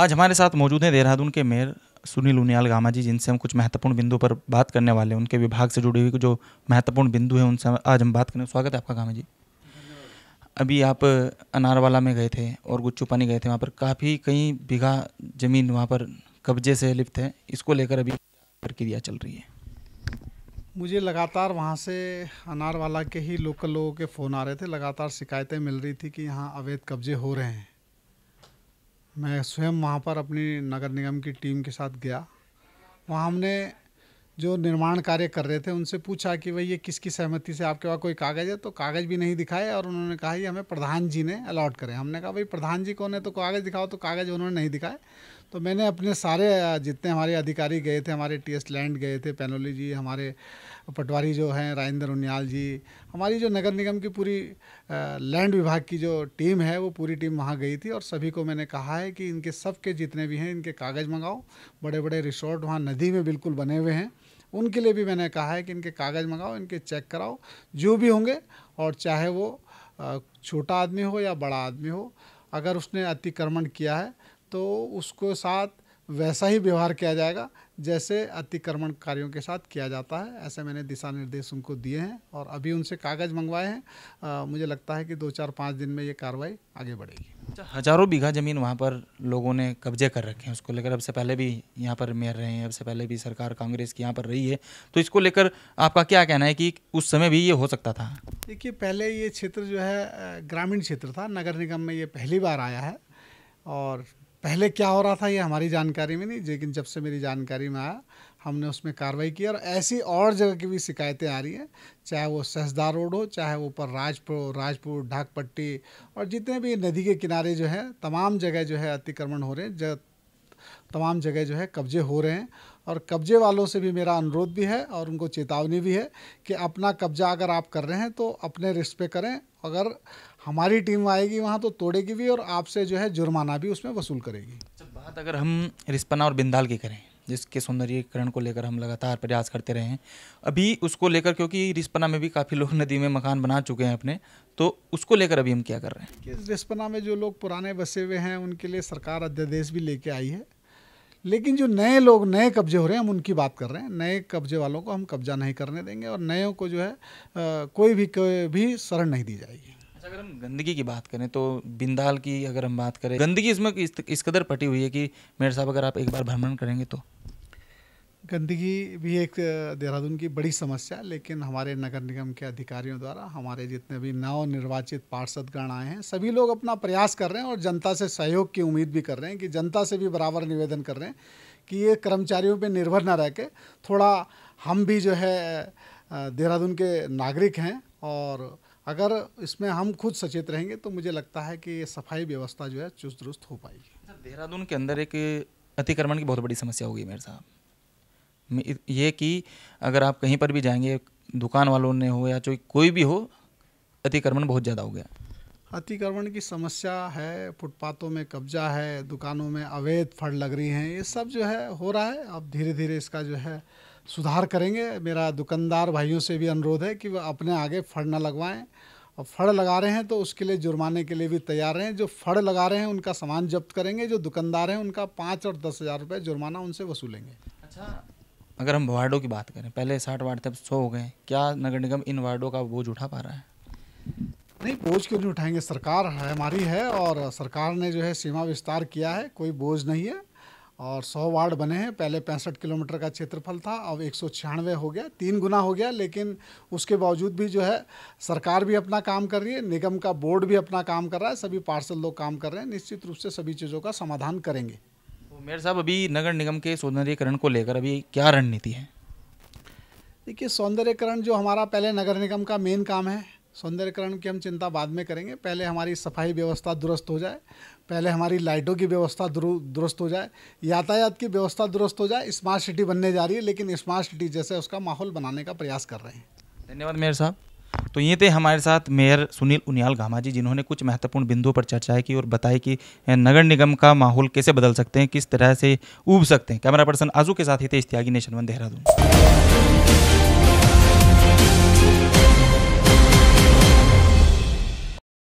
आज हमारे साथ मौजूद हैं देहरादून के मेयर सुनील उनियाल गामा जी जिनसे हम कुछ महत्वपूर्ण बिंदु पर बात करने वाले हैं उनके विभाग से जुड़ी हुई जो महत्वपूर्ण बिंदु हैं उनसे आज हम बात करें स्वागत है आपका गामा जी अभी आप अनारवाला में गए थे और गुच्चू पानी गए थे वहाँ पर काफ़ी कई बीघा ज़मीन वहाँ पर कब्जे से लिप्त है इसको लेकर अभी प्रक्रिया चल रही है मुझे लगातार वहाँ से अनारवाला के ही लोकल लोगों के फ़ोन आ रहे थे लगातार शिकायतें मिल रही थी कि यहाँ अवैध कब्जे हो रहे हैं मैं स्वयं वहाँ पर अपनी नगर निगम की टीम के साथ गया वहाँ हमने जो निर्माण कार्य कर रहे थे उनसे पूछा कि भाई ये किसकी सहमति से आपके पास कोई कागज़ है तो कागज़ भी नहीं दिखाए और उन्होंने कहा ये हमें प्रधान जी ने अलॉट करें हमने कहा भाई प्रधान जी कौन है तो कागज़ दिखाओ तो कागज़ उन्होंने नहीं दिखाए तो मैंने अपने सारे जितने हमारे अधिकारी गए थे हमारे टी एस लैंड गए थे पैनोली जी हमारे पटवारी जो हैं राजेंद्र उनियाल जी हमारी जो नगर निगम की पूरी लैंड विभाग की जो टीम है वो पूरी टीम वहाँ गई थी और सभी को मैंने कहा है कि इनके सब के जितने भी हैं इनके कागज़ मंगाओ बड़े बड़े रिसोर्ट वहाँ नदी में बिल्कुल बने हुए हैं उनके लिए भी मैंने कहा है कि इनके कागज़ मंगाओ इनके चेक कराओ जो भी होंगे और चाहे वो छोटा आदमी हो या बड़ा आदमी हो अगर उसने अतिक्रमण किया है तो उसको साथ वैसा ही व्यवहार किया जाएगा जैसे अतिक्रमणकारियों के साथ किया जाता है ऐसे मैंने दिशा निर्देश उनको दिए हैं और अभी उनसे कागज़ मंगवाए हैं आ, मुझे लगता है कि दो चार पाँच दिन में ये कार्रवाई आगे बढ़ेगी अच्छा, हज़ारों बीघा ज़मीन वहाँ पर लोगों ने कब्जे कर रखे हैं उसको लेकर अब से पहले भी यहाँ पर मेयर रहे हैं अब से पहले भी सरकार कांग्रेस की यहाँ पर रही है तो इसको लेकर आपका क्या कहना है कि उस समय भी ये हो सकता था देखिए पहले ये क्षेत्र जो है ग्रामीण क्षेत्र था नगर निगम में ये पहली बार आया है और पहले क्या हो रहा था ये हमारी जानकारी में नहीं लेकिन जब से मेरी जानकारी में आया हमने उसमें कार्रवाई की और ऐसी और जगह की भी शिकायतें आ रही हैं चाहे वो सहजदार रोड हो चाहे वो पर राजपुर राजपुर ढाकपट्टी और जितने भी नदी के किनारे जो है तमाम जगह जो है अतिक्रमण हो रहे हैं जग तमाम जगह जो है कब्जे हो रहे हैं और कब्जे वालों से भी मेरा अनुरोध भी है और उनको चेतावनी भी है कि अपना कब्जा अगर आप कर रहे हैं तो अपने रिस्क पर करें अगर हमारी टीम आएगी वहाँ तो तोड़ेगी भी और आपसे जो है जुर्माना भी उसमें वसूल करेगी अच्छा, बात अगर हम रिस्पना और बिंदाल की करें जिसके सौंदर्यीकरण को लेकर हम लगातार प्रयास करते रहे हैं अभी उसको लेकर क्योंकि रिस्पना में भी काफ़ी लोग नदी में मकान बना चुके हैं अपने तो उसको लेकर अभी हम क्या कर रहे हैं कि रिस्पना में जो लोग पुराने बसे हुए हैं उनके लिए सरकार अध्यादेश भी लेके आई है लेकिन जो नए लोग नए कब्जे हो रहे हैं हम उनकी बात कर रहे हैं नए कब्जे वालों को हम कब्जा नहीं करने देंगे और नयों को जो है कोई भी कोई भी शरण नहीं दी जाएगी अच्छा, अगर हम गंदगी की बात करें तो बिंदाल की अगर हम बात करें गंदगी इसमें इस, इस कदर पटी हुई है कि मेरे साहब अगर आप एक बार भ्रमण करेंगे तो गंदगी भी एक देहरादून की बड़ी समस्या लेकिन हमारे नगर निगम के अधिकारियों द्वारा हमारे जितने भी नव निर्वाचित पार्षदगण आए हैं सभी लोग अपना प्रयास कर रहे हैं और जनता से सहयोग की उम्मीद भी कर रहे हैं कि जनता से भी बराबर निवेदन कर रहे हैं कि ये कर्मचारियों पर निर्भर ना रह के थोड़ा हम भी जो है देहरादून के नागरिक हैं और अगर इसमें हम खुद सचेत रहेंगे तो मुझे लगता है कि ये सफाई व्यवस्था जो है चुस्त दुरुस्त हो पाएगी सर देहरादून के अंदर एक अतिक्रमण की बहुत बड़ी समस्या होगी मेरे साहब ये कि अगर आप कहीं पर भी जाएंगे दुकान वालों ने हो या जो कोई भी हो अतिक्रमण बहुत ज़्यादा हो गया अतिक्रमण की समस्या है फुटपाथों में कब्जा है दुकानों में अवैध फड़ लग रही हैं ये सब जो है हो रहा है अब धीरे धीरे इसका जो है सुधार करेंगे मेरा दुकानदार भाइयों से भी अनुरोध है कि वह अपने आगे फड़ ना लगवाएं और फड़ लगा रहे हैं तो उसके लिए जुर्माने के लिए भी तैयार हैं जो फड़ लगा रहे हैं उनका सामान जब्त करेंगे जो दुकानदार हैं उनका पाँच और दस हज़ार रुपये जुर्माना उनसे वसूलेंगे अच्छा अगर हम वार्डों की बात करें पहले साठ वार्ड थे अब सौ हो गए क्या नगर निगम इन वार्डों का बोझ उठा पा रहा है नहीं बोझ क्यों नहीं उठाएंगे सरकार हमारी है और सरकार ने जो है सीमा विस्तार किया है कोई बोझ नहीं है और 100 वार्ड बने हैं पहले पैंसठ किलोमीटर का क्षेत्रफल था अब एक हो गया तीन गुना हो गया लेकिन उसके बावजूद भी जो है सरकार भी अपना काम कर रही है निगम का बोर्ड भी अपना काम कर रहा है सभी पार्सल लोग काम कर रहे हैं निश्चित रूप से सभी चीज़ों का समाधान करेंगे तो मेयर साहब अभी नगर निगम के सौंदर्यकरण को लेकर अभी क्या रणनीति है देखिए सौंदर्यकरण जो हमारा पहले नगर निगम का मेन काम है सौंदर्यकरण की हम चिंता बाद में करेंगे पहले हमारी सफाई व्यवस्था दुरुस्त हो जाए पहले हमारी लाइटों की व्यवस्था दुरुस्त हो जाए यातायात की व्यवस्था दुरुस्त हो जाए स्मार्ट सिटी बनने जा रही है लेकिन स्मार्ट सिटी जैसे उसका माहौल बनाने का प्रयास कर रहे हैं धन्यवाद मेयर साहब तो ये थे हमारे साथ मेयर सुनील उनियाल घामा जी जिन्होंने कुछ महत्वपूर्ण बिंदुओं पर चर्चाएं की और बताई कि नगर निगम का माहौल कैसे बदल सकते हैं किस तरह से उब सकते हैं कैमरा पर्सन आजू के साथ ही थे त्यागी नेशन वन देहरादून